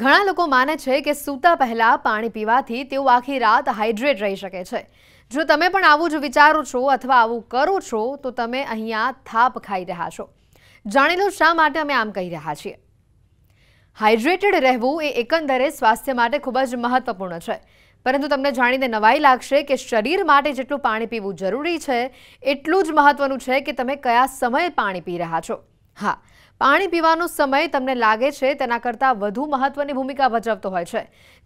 ઘણા લોકો માને છે કે સૂતા પહેલાં પાણી પીવાથી તેઓ આખી રાત હાઇડ્રેટ રહી શકે છે જો તમે પણ આવું જ વિચારો છો અથવા આવું કરો છો તો તમે અહીંયા થાપ ખાઈ રહ્યા છો જાણી લો શા માટે અમે આમ કહી રહ્યા છીએ હાઇડ્રેટેડ રહેવું એ એકંદરે સ્વાસ્થ્ય માટે ખૂબ જ મહત્વપૂર્ણ છે પરંતુ તમને જાણીને નવાઈ લાગશે કે શરીર માટે જેટલું પાણી પીવું જરૂરી છે એટલું જ મહત્વનું છે કે તમે કયા સમયે પાણી પી રહ્યા છો હા પાણી પીવાનો સમય તમને લાગે છે તેના કરતાં વધુ મહત્વની ભૂમિકા ભજવતો હોય છે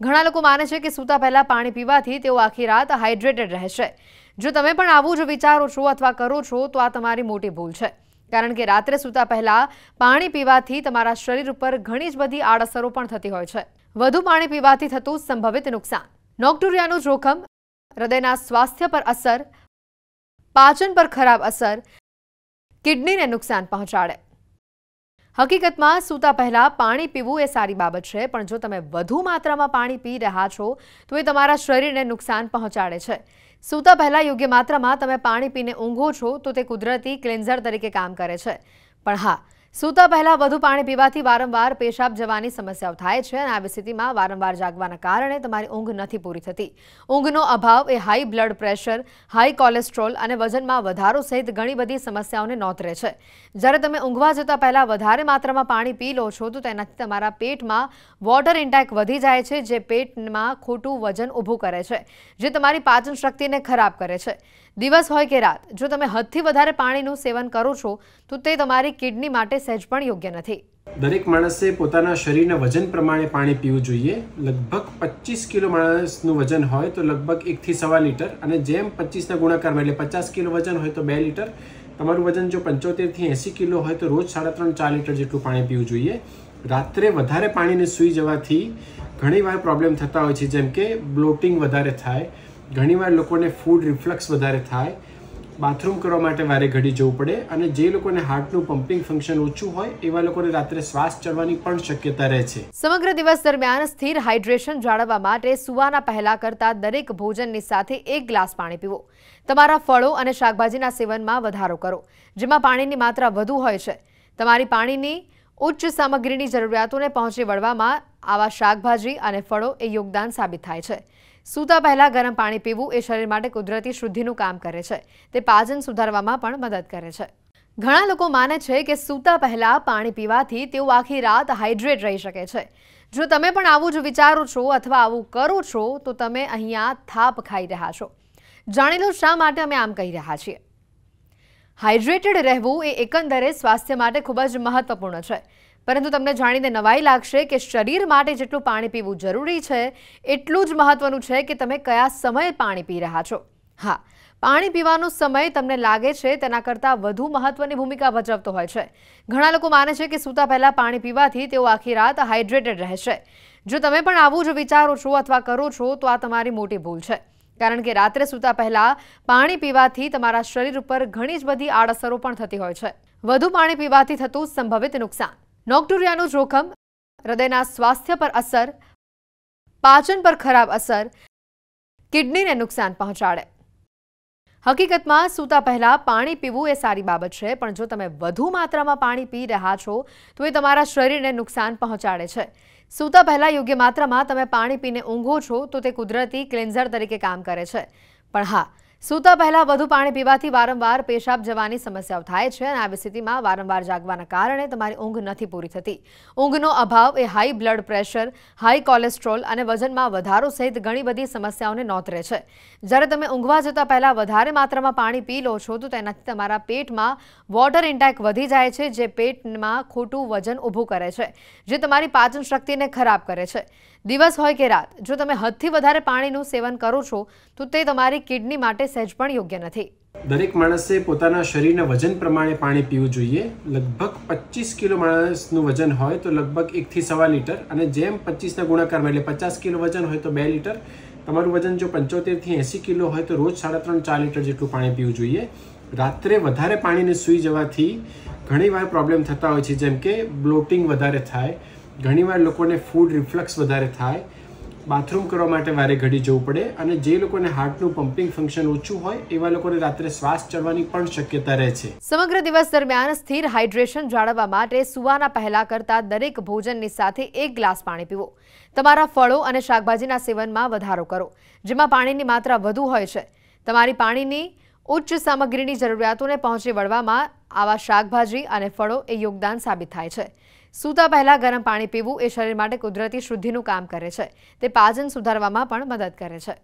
ઘણા લોકો માને છે કે સૂતા પહેલાં પાણી પીવાથી તેઓ આખી રાત હાઇડ્રેટેડ રહે છે જો તમે પણ આવું જ વિચારો છો અથવા કરો છો તો આ તમારી મોટી ભૂલ છે કારણ કે રાત્રે સૂતા પહેલાં પાણી પીવાથી તમારા શરીર ઉપર ઘણી જ બધી આડઅસરો પણ થતી હોય છે વધુ પાણી પીવાથી થતું સંભવિત નુકસાન નોક્ટુરિયાનું જોખમ હૃદયના સ્વાસ્થ્ય પર અસર પાચન પર ખરાબ અસર કિડનીને નુકસાન પહોંચાડે હકીકતમાં સૂતા પહેલાં પાણી પીવું એ સારી બાબત છે પણ જો તમે વધુ માત્રામાં પાણી પી રહ્યા છો તો એ તમારા શરીરને નુકસાન પહોંચાડે છે સૂતા પહેલાં યોગ્ય માત્રામાં તમે પાણી પીને ઊંઘો છો તો તે કુદરતી ક્લેન્ઝર તરીકે કામ કરે છે પણ હા સૂતા પહેલા વધુ પાણી પીવાથી વારંવાર પેશાબ જવાની સમસ્યાઓ થાય છે અને આવી સ્થિતિમાં વારંવાર જાગવાના કારણે તમારી ઊંઘ નથી પૂરી થતી ઊંઘનો અભાવ એ high blood pressure high cholesterol અને વજનમાં વધારો સહિત ઘણી બધી સમસ્યાઓને નોતરે છે જ્યારે તમે ઊંઘવા જતા પહેલા વધારે માત્રામાં પાણી પી લો છો તો તેનાથી તમારા પેટમાં વોટર ઇન્ટેક વધી જાય છે જે પેટમાં ખોટું વજન ઊભું કરે છે જે તમારી પાચન શક્તિને ખરાબ કરે છે દિવસ હોય કે રાત જો તમે હદથી વધારે પાણીનું સેવન કરો છો તો તે તમારી કિડની માટે સહેજ પણ યોગ્ય નથી દરેક માણસે પોતાના શરીરના વજન પ્રમાણે પાણી પીવું જોઈએ લગભગ પચીસ કિલો માણસનું વજન હોય તો લગભગ એકથી સવા લીટર અને જેમ પચીસના ગુણાકારમાં એટલે પચાસ કિલો વજન હોય તો બે લીટર તમારું વજન જો પંચોતેરથી એંસી કિલો હોય તો રોજ સાડા ત્રણ ચાર લીટર જેટલું પાણી પીવું જોઈએ રાત્રે વધારે પાણીને સૂઈ જવાથી ઘણીવાર પ્રોબ્લેમ થતા હોય છે જેમ કે બ્લોટિંગ વધારે થાય ઘણીવાર લોકોને ફૂડ રિફ્લક્સ વધારે થાય બાથરૂમ કરવા માટે વારે ઘડી જવું પડે અને જે લોકોને હાર્ટનું પમ્પિંગ ફંક્શન ઓછું હોય એવા લોકોને રાત્રે શ્વાસ ચડવાની પણ શક્યતા રહે છે સમગ્ર દિવસ દરમિયાન સ્થિર હાઇડ્રેશન જાળવવા માટે સુવાના પહેલા કરતા દરેક ભોજનની સાથે એક ગ્લાસ પાણી પીવો તમારા ફળો અને શાકભાજીના સેવનમાં વધારો કરો જેમાં પાણીની માત્રા વધુ હોય છે તમારી પાણીની ઉચ્ચ સામગ્રીની જરૂરિયાતોને પહોંચી વળવામાં આવા શાકભાજી અને ફળો એ યોગદાન સાબિત થાય છે સૂતા પહેલાં ગરમ પાણી પીવું એ શરીર માટે કુદરતી શુદ્ધિનું કામ કરે છે તે પાચન સુધારવામાં પણ મદદ કરે છે ઘણા લોકો માને છે કે સૂતા પહેલાં પાણી પીવાથી તેઓ આખી રાત હાઇડ્રેટ રહી શકે છે જો તમે પણ આવું જ વિચારો છો અથવા આવું કરો છો તો તમે અહીંયા થાપ ખાઈ રહ્યા છો જાણી લો શા માટે અમે આમ કહી રહ્યા છીએ હાઇડ્રેટેડ રહેવું એ એકંદરે સ્વાસ્થ્ય માટે ખૂબ જ મહત્વપૂર્ણ છે પરંતુ તમને જાણીને નવાઈ લાગશે કે શરીર માટે જેટલું પાણી પીવું જરૂરી છે એટલું જ મહત્વનું છે કે તમે કયા સમયે પાણી પી રહ્યા છો હા પાણી પીવાનો સમય તમને લાગે છે તેના કરતાં વધુ મહત્વની ભૂમિકા ભજવતો હોય છે ઘણા લોકો માને છે કે સૂતા પહેલાં પાણી પીવાથી તેઓ આખી રાત હાઇડ્રેટેડ રહેશે જો તમે પણ આવું જ વિચારો છો અથવા કરો છો તો આ તમારી મોટી ભૂલ છે કારણ કે રાત્રે સૂતા પહેલાં પાણી પીવાથી તમારા શરીર ઉપર ઘણી જ બધી આડઅસરો પણ થતી હોય છે વધુ પાણી પીવાથી થતું સંભવિત નુકસાન નોકટુરિયાનું જોખમ હૃદયના સ્વાસ્થ્ય પર અસર પાચન પર ખરાબ અસર કિડનીને નુકસાન પહોંચાડે હકીકતમાં સૂતા પહેલાં પાણી પીવું એ સારી બાબત છે પણ જો તમે વધુ માત્રામાં પાણી પી રહ્યા છો તો એ તમારા શરીરને નુકસાન પહોંચાડે છે સૂતા પહેલા યોગ્ય માત્રામાં તમે પાણી પીને ઊંઘો છો તો તે કુદરતી ક્લેન્ઝર તરીકે કામ કરે છે પણ હા સૂતા પહેલા વધુ પાણી પીવાથી વારંવાર પેશાબ જવાની સમસ્યાઓ થાય છે અને આવી સ્થિતિમાં વારંવાર જાગવાના કારણે તમારી ઊંઘ નથી પૂરી થતી ઊંઘનો અભાવ એ high blood pressure high cholesterol અને વજનમાં વધારો સહિત ઘણી બધી સમસ્યાઓને નોતરે છે જ્યારે તમે ઊંઘવા જતા પહેલા વધારે માત્રામાં પાણી પી લો છો તો તેનાથી તમારા પેટમાં વોટર ઇન્ટેક વધી જાય છે જે પેટમાં ખોટું વજન ઊભું કરે છે જે તમારી પાચન શક્તિને ખરાબ કરે છે દિવસ હોય કે રાત જો તમે હદથી વધારે પાણીનું સેવન કરો છો તો તે તમારી કિડની માટે સહેજ પણ યોગ્ય નથી દરેક માણસે પોતાના શરીરના વજન પ્રમાણે પાણી પીવું જોઈએ લગભગ પચીસ કિલો માણસનું વજન હોય તો લગભગ એકથી સવા લીટર અને જેમ પચીસના ગુણાકારમાં એટલે પચાસ કિલો વજન હોય તો બે લીટર તમારું વજન જો પંચોતેરથી એંસી કિલો હોય તો રોજ સાડા ત્રણ ચાર લીટર જેટલું પાણી પીવું જોઈએ રાત્રે વધારે પાણીને સૂઈ જવાથી ઘણીવાર પ્રોબ્લેમ થતા હોય છે જેમ કે બ્લોટિંગ વધારે થાય ઘણીવાર લોકોને ફૂડ રિફ્લક્સ વધારે થાય બાથરૂમ કરવા માટે વારે ઘડી જવું પડે અને જે લોકોને હાર્ટનું પમ્પિંગ ફંક્શન ઓછું હોય એવા લોકોને રાત્રે શ્વાસ ચડવાની પણ શક્યતા રહે છે સમગ્ર દિવસ દરમિયાન સ્થિર હાઇડ્રેશન જાળવવા માટે સુવાના પહેલા કરતા દરેક ભોજનની સાથે એક ગ્લાસ પાણી પીવો તમારા ફળો અને શાકભાજીના સેવનમાં વધારો કરો જેમાં પાણીની માત્રા વધુ હોય છે તમારી પાણીની ઉચ્ચ સામગ્રીની જરૂરિયાતોને પહોંચી વળવામાં આવા શાકભાજી અને ફળો એ યોગદાન સાબિત થાય છે સૂતા પહેલા ગરમ પાણી પીવું એ શરીર માટે કુદરતી શુદ્ધિનું કામ કરે છે તે પાચન સુધારવામાં પણ મદદ કરે છે